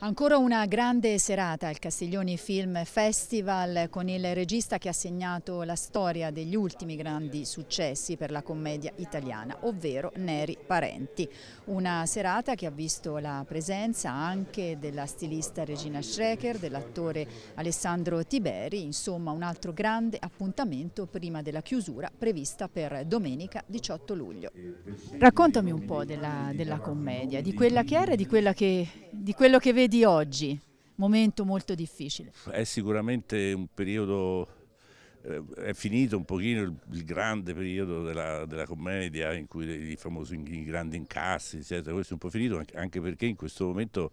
Ancora una grande serata al Castiglioni Film Festival con il regista che ha segnato la storia degli ultimi grandi successi per la commedia italiana, ovvero Neri Parenti. Una serata che ha visto la presenza anche della stilista Regina Schrecker, dell'attore Alessandro Tiberi, insomma un altro grande appuntamento prima della chiusura prevista per domenica 18 luglio. Raccontami un po' della, della commedia, di quella che era e di, di quello che vedi di oggi? Momento molto difficile. È sicuramente un periodo eh, è finito un pochino il, il grande periodo della, della, commedia in cui i famosi i grandi incassi eccetera questo è un po' finito anche perché in questo momento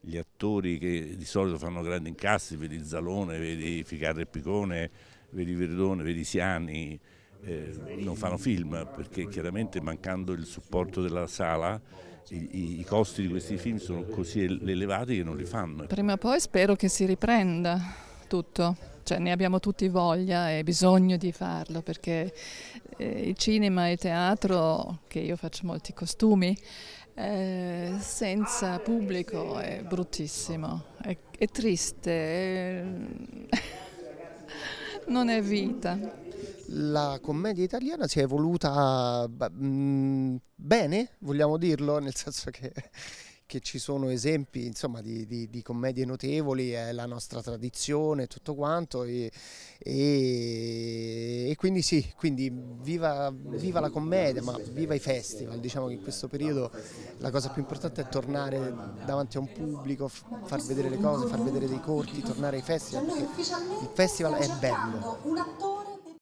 gli attori che di solito fanno grandi incassi vedi Zalone, vedi Ficarre e Picone vedi Verdone, vedi Siani eh, non fanno film perché chiaramente mancando il supporto della sala i, i, costi di questi film sono così elevati che non li fanno. Prima o poi spero che si riprenda tutto, cioè ne abbiamo tutti voglia e bisogno di farlo perché eh, il cinema e il teatro, che io faccio molti costumi, eh, senza pubblico è bruttissimo, è, è triste, è... non è vita la commedia italiana si è evoluta mh, mm, bene, vogliamo dirlo, nel senso che, che ci sono esempi insomma, di, di, di, commedie notevoli, è la nostra tradizione, tutto quanto, e, e, e quindi sì, quindi viva, viva, la commedia, ma viva i festival, diciamo che in questo periodo la cosa più importante è tornare davanti a un pubblico, far vedere le cose, far vedere dei corti, tornare ai festival, perché il festival è bello.